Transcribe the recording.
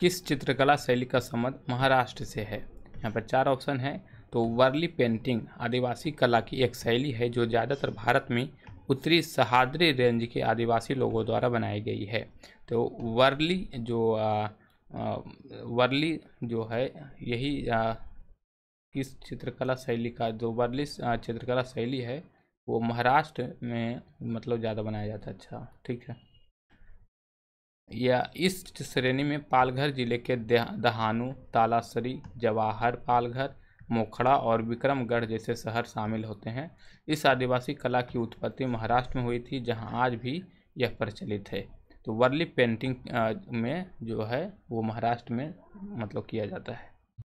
किस चित्रकला शैली का संबंध महाराष्ट्र से है यहाँ पर चार ऑप्शन है तो वर्ली पेंटिंग आदिवासी कला की एक शैली है जो ज़्यादातर भारत में उत्तरी सहाद्री रेंज के आदिवासी लोगों द्वारा बनाई गई है तो वर्ली जो आ, आ, वर्ली जो है यही आ, किस चित्रकला शैली का जो वर्ली चित्रकला शैली है वो महाराष्ट्र में मतलब ज़्यादा बनाया जाता है अच्छा ठीक है यह इस श्रेणी में पालघर जिले के दहानू तालासरी जवाहर पालघर मोखड़ा और विक्रमगढ़ जैसे शहर शामिल होते हैं इस आदिवासी कला की उत्पत्ति महाराष्ट्र में हुई थी जहां आज भी यह प्रचलित है तो वर्ली पेंटिंग में जो है वो महाराष्ट्र में मतलब किया जाता है